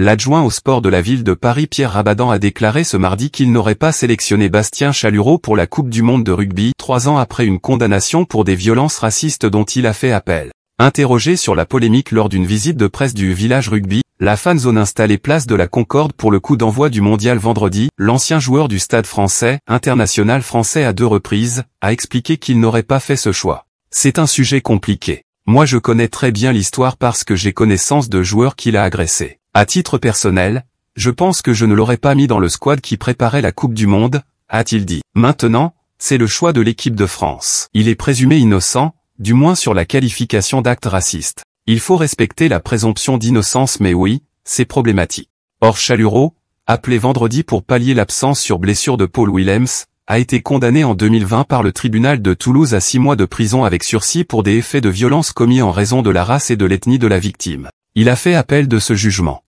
L'adjoint au sport de la ville de Paris Pierre Rabadan a déclaré ce mardi qu'il n'aurait pas sélectionné Bastien Chalureau pour la Coupe du Monde de rugby, trois ans après une condamnation pour des violences racistes dont il a fait appel. Interrogé sur la polémique lors d'une visite de presse du village rugby, la fanzone installée place de la Concorde pour le coup d'envoi du mondial vendredi, l'ancien joueur du stade français, international français à deux reprises, a expliqué qu'il n'aurait pas fait ce choix. C'est un sujet compliqué. Moi je connais très bien l'histoire parce que j'ai connaissance de joueurs qu'il a agressés. À titre personnel, je pense que je ne l'aurais pas mis dans le squad qui préparait la Coupe du Monde, a-t-il dit. Maintenant, c'est le choix de l'équipe de France. Il est présumé innocent, du moins sur la qualification d'acte raciste. Il faut respecter la présomption d'innocence mais oui, c'est problématique. Or Chalureau, appelé vendredi pour pallier l'absence sur blessure de Paul Willems, a été condamné en 2020 par le tribunal de Toulouse à six mois de prison avec sursis pour des effets de violence commis en raison de la race et de l'ethnie de la victime. Il a fait appel de ce jugement.